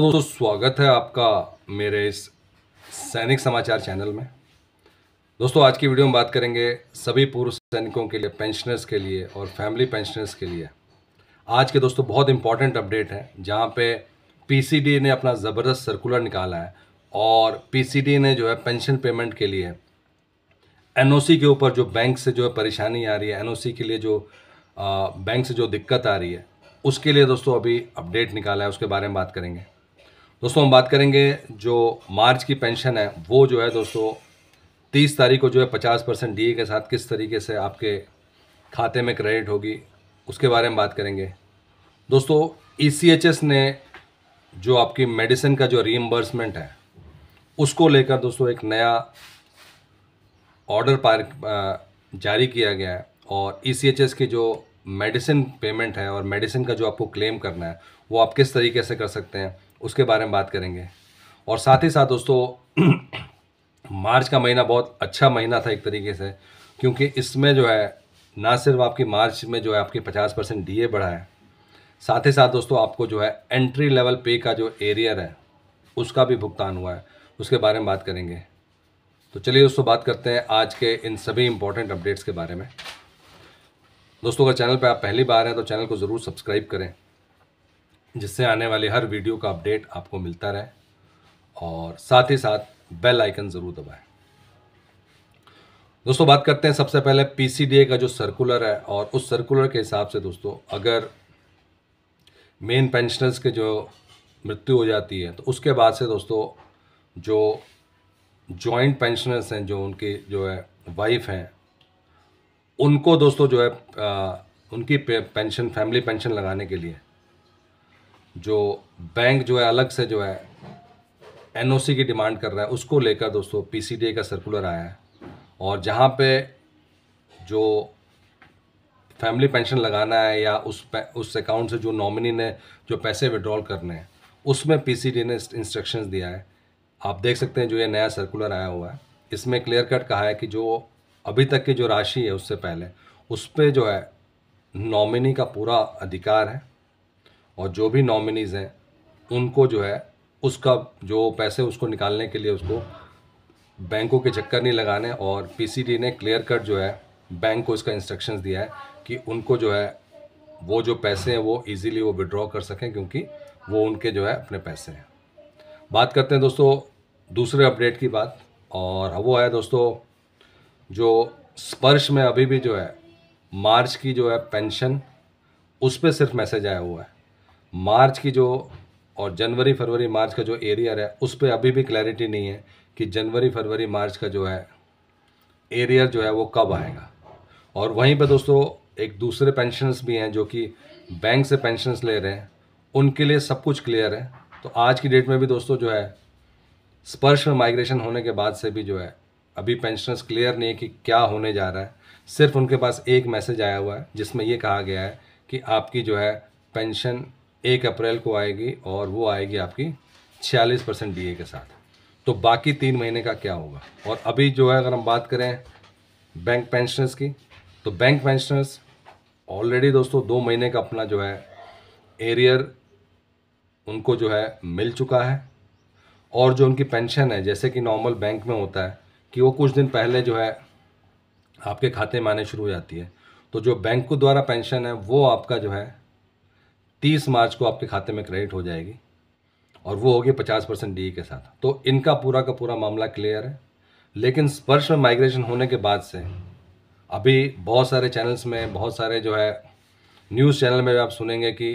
तो दोस्तों स्वागत है आपका मेरे इस सैनिक समाचार चैनल में दोस्तों आज की वीडियो में बात करेंगे सभी पूर्व सैनिकों के लिए पेंशनर्स के लिए और फैमिली पेंशनर्स के लिए आज के दोस्तों बहुत इंपॉर्टेंट अपडेट है जहाँ पे पीसीडी ने अपना ज़बरदस्त सर्कुलर निकाला है और पीसीडी ने जो है पेंशन पेमेंट के लिए एन के ऊपर जो बैंक से जो है परेशानी आ रही है एन के लिए जो बैंक से जो दिक्कत आ रही है उसके लिए दोस्तों अभी अपडेट निकाला है उसके बारे में बात करेंगे दोस्तों हम बात करेंगे जो मार्च की पेंशन है वो जो है दोस्तों तीस तारीख को जो है पचास परसेंट डी के साथ किस तरीके से आपके खाते में क्रेडिट होगी उसके बारे में बात करेंगे दोस्तों ई e ने जो आपकी मेडिसिन का जो रीएम्बर्समेंट है उसको लेकर दोस्तों एक नया ऑर्डर पार जारी किया गया है और ई e की जो मेडिसिन पेमेंट है और मेडिसिन का जो आपको क्लेम करना है वो आप किस तरीके से कर सकते हैं उसके बारे में बात करेंगे और साथ ही साथ दोस्तों मार्च का महीना बहुत अच्छा महीना था एक तरीके से क्योंकि इसमें जो है ना सिर्फ आपकी मार्च में जो है आपकी पचास परसेंट डी बढ़ा है साथ ही साथ दोस्तों आपको जो है एंट्री लेवल पे का जो एरियर है उसका भी भुगतान हुआ है उसके बारे में बात करेंगे तो चलिए दोस्तों बात करते हैं आज के इन सभी इंपॉर्टेंट अपडेट्स के बारे में दोस्तों अगर चैनल पर आप पहली बार हैं तो चैनल को ज़रूर सब्सक्राइब करें जिससे आने वाले हर वीडियो का अपडेट आपको मिलता रहे और साथ ही साथ बेल आइकन ज़रूर दबाएं दोस्तों बात करते हैं सबसे पहले पीसीडीए का जो सर्कुलर है और उस सर्कुलर के हिसाब से दोस्तों अगर मेन पेंशनर्स के जो मृत्यु हो जाती है तो उसके बाद से दोस्तों जो जॉइंट पेंशनर्स हैं जो उनके जो है वाइफ हैं उनको दोस्तों जो है आ, उनकी पेंशन फैमिली पेंशन लगाने के लिए जो बैंक जो है अलग से जो है एनओसी की डिमांड कर रहा है उसको लेकर दोस्तों पीसीडीए का सर्कुलर आया है और जहाँ पे जो फैमिली पेंशन लगाना है या उस उस अकाउंट से जो नॉमिनी ने जो पैसे विड्रॉल करने हैं उसमें पीसीडी ने इंस्ट्रक्शंस दिया है आप देख सकते हैं जो ये नया सर्कुलर आया हुआ है इसमें क्लियर कट कहा है कि जो अभी तक की जो राशि है उससे पहले उस पर जो है नॉमिनी का पूरा अधिकार है और जो भी नॉमिनीज़ हैं उनको जो है उसका जो पैसे उसको निकालने के लिए उसको बैंकों के चक्कर नहीं लगाने और पीसीडी ने क्लियर कट जो है बैंक को इसका इंस्ट्रक्शंस दिया है कि उनको जो है वो जो पैसे हैं वो इजीली वो विड्रॉ कर सकें क्योंकि वो उनके जो है अपने पैसे हैं बात करते हैं दोस्तों दूसरे अपडेट की बात और वो है दोस्तों जो स्पर्श में अभी भी जो है मार्च की जो है पेंशन उस पर सिर्फ मैसेज आया हुआ है मार्च की जो और जनवरी फरवरी मार्च का जो एरियर है उस पर अभी भी क्लैरिटी नहीं है कि जनवरी फरवरी मार्च का जो है एरियर जो है वो कब आएगा और वहीं पर दोस्तों एक दूसरे पेंशनर्स भी हैं जो कि बैंक से पेंशनस ले रहे हैं उनके लिए सब कुछ क्लियर है तो आज की डेट में भी दोस्तों जो है स्पर्श में माइग्रेशन होने के बाद से भी जो है अभी पेंशनर्स क्लियर नहीं है कि क्या होने जा रहा है सिर्फ उनके पास एक मैसेज आया हुआ है जिसमें ये कहा गया है कि आपकी जो है पेंशन एक अप्रैल को आएगी और वो आएगी आपकी छियालीस परसेंट डी के साथ तो बाकी तीन महीने का क्या होगा और अभी जो है अगर हम बात करें बैंक पेंशनर्स की तो बैंक पेंशनर्स ऑलरेडी दोस्तों दो महीने का अपना जो है एरियर उनको जो है मिल चुका है और जो उनकी पेंशन है जैसे कि नॉर्मल बैंक में होता है कि वो कुछ दिन पहले जो है आपके खाते में आने शुरू हो जाती है तो जो बैंक को द्वारा पेंशन है वो आपका जो है तीस मार्च को आपके खाते में क्रेडिट हो जाएगी और वो होगी पचास परसेंट डी के साथ तो इनका पूरा का पूरा मामला क्लियर है लेकिन स्पर्श में माइग्रेशन होने के बाद से अभी बहुत सारे चैनल्स में बहुत सारे जो है न्यूज़ चैनल में भी आप सुनेंगे कि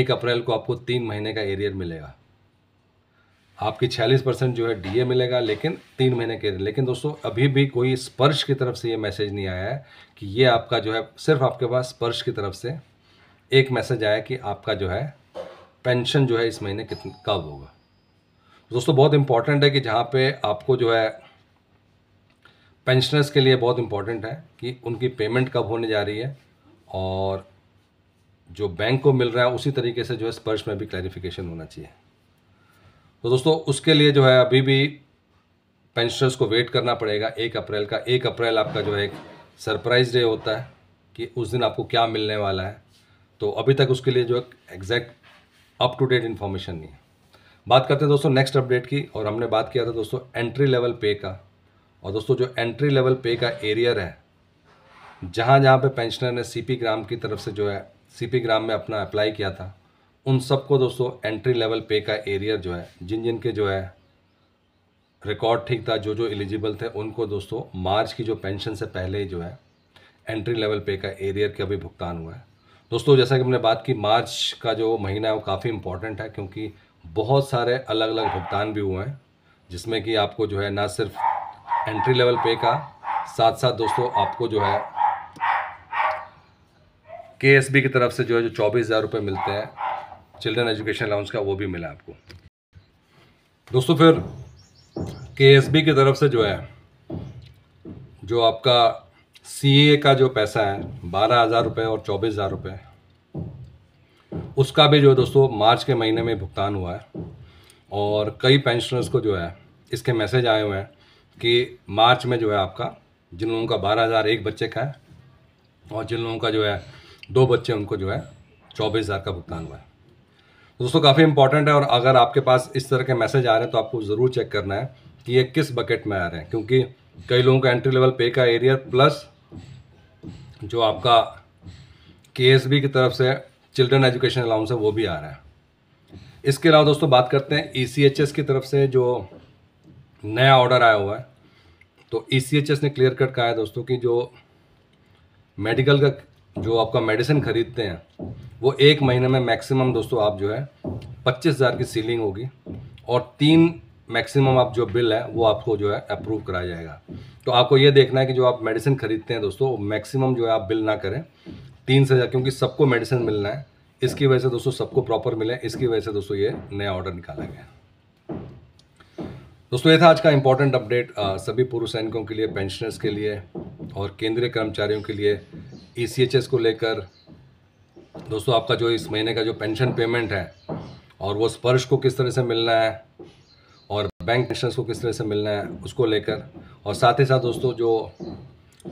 एक अप्रैल को आपको तीन महीने का एरियर मिलेगा आपकी छियालीस परसेंट जो है डीए मिलेगा लेकिन तीन महीने के लेकिन दोस्तों अभी भी कोई स्पर्श की तरफ से ये मैसेज नहीं आया है कि ये आपका जो है सिर्फ आपके पास स्पर्श की तरफ से एक मैसेज आया कि आपका जो है पेंशन जो है इस महीने कितन कब होगा दोस्तों बहुत इम्पॉर्टेंट है कि जहाँ पे आपको जो है पेंशनर्स के लिए बहुत इम्पॉर्टेंट है कि उनकी पेमेंट कब होने जा रही है और जो बैंक को मिल रहा है उसी तरीके से जो है स्पर्श में भी क्लैरिफिकेशन होना चाहिए तो दोस्तों उसके लिए जो है अभी भी पेंशनर्स को वेट करना पड़ेगा एक अप्रैल का एक अप्रैल आपका जो है एक सरप्राइज डे होता है कि उस दिन आपको क्या मिलने वाला है तो अभी तक उसके लिए जो exact up to date information नहीं है बात करते हैं दोस्तों नेक्स्ट अपडेट की और हमने बात किया था दोस्तों एंट्री लेवल पे का और दोस्तों जो एंट्री लेवल पे का एरियर है जहाँ जहाँ पे पेंशनर ने सी पी ग्राम की तरफ से जो है सी पी ग्राम में अपना अप्लाई किया था उन सबको दोस्तों एंट्री लेवल पे का एरियर जो है जिन जिन के जो है रिकॉर्ड ठीक था जो जो एलिजिबल थे उनको दोस्तों मार्च की जो पेंशन से पहले ही जो है एंट्री लेवल पे का एरियर का भी भुगतान हुआ है दोस्तों जैसा कि हमने बात की मार्च का जो महीना है वो काफ़ी इम्पॉर्टेंट है क्योंकि बहुत सारे अलग अलग भुगतान भी हुए हैं जिसमें कि आपको जो है ना सिर्फ एंट्री लेवल पे का साथ साथ दोस्तों आपको जो है के एस बी की तरफ से जो है जो चौबीस हज़ार रुपये मिलते हैं चिल्ड्रन एजुकेशन अलाउंस का वो भी मिला आपको दोस्तों फिर के एस बी की तरफ से जो है जो आपका सीए का जो पैसा है बारह हज़ार रुपये और चौबीस हज़ार रुपये उसका भी जो दोस्तों मार्च के महीने में भुगतान हुआ है और कई पेंशनर्स को जो है इसके मैसेज आए हुए हैं कि मार्च में जो है आपका जिन लोगों का बारह हज़ार एक बच्चे का है और जिन लोगों का जो है दो बच्चे उनको जो है चौबीस हज़ार का भुगतान हुआ है तो दोस्तों काफ़ी इंपॉर्टेंट है और अगर आपके पास इस तरह के मैसेज आ रहे हैं तो आपको ज़रूर चेक करना है कि ये किस बकेट में आ रहे हैं क्योंकि कई लोगों का एंट्री लेवल पे का एरियर प्लस जो आपका के की तरफ से चिल्ड्रन एजुकेशन अलाउंस है वो भी आ रहा है इसके अलावा दोस्तों बात करते हैं ई e की तरफ से जो नया ऑर्डर आया हुआ है तो ई e ने क्लियर कट कहा है दोस्तों कि जो मेडिकल का जो आपका मेडिसिन ख़रीदते हैं वो एक महीने में मैक्सिमम दोस्तों आप जो है पच्चीस हज़ार की सीलिंग होगी और तीन मैक्सिमम आप जो बिल है वो आपको जो है अप्रूव कराया जाएगा तो आपको ये देखना है कि जो आप मेडिसिन खरीदते हैं दोस्तों मैक्सिमम जो है आप बिल ना करें तीन से ज़्यादा क्योंकि सबको मेडिसिन मिलना है इसकी वजह से दोस्तों सबको प्रॉपर मिले इसकी वजह से दोस्तों ये नया ऑर्डर निकाला गया दोस्तों ये था आज का इंपॉर्टेंट अपडेट सभी पूर्व सैनिकों के लिए पेंशनर्स के लिए और केंद्रीय कर्मचारियों के लिए ई e को लेकर दोस्तों आपका जो इस महीने का जो पेंशन पेमेंट है और वो स्पर्श को किस तरह से मिलना है बैंक पेंशनर्स को किस तरह से मिलना है उसको लेकर और साथ ही साथ दोस्तों जो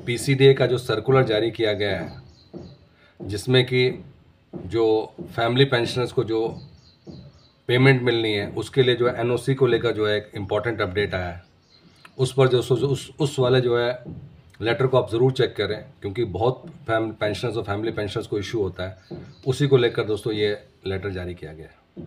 पी का जो सर्कुलर जारी किया गया है जिसमें कि जो फैमिली पेंशनर्स को जो पेमेंट मिलनी है उसके लिए जो है एन को लेकर जो है एक इम्पॉर्टेंट अपडेट आया है उस पर जो उस उस वाले जो है लेटर को आप ज़रूर चेक करें क्योंकि बहुत फैम पेंशनर्स और फैमिली पेंशनर्स को इशू होता है उसी को लेकर दोस्तों ये लेटर जारी किया गया है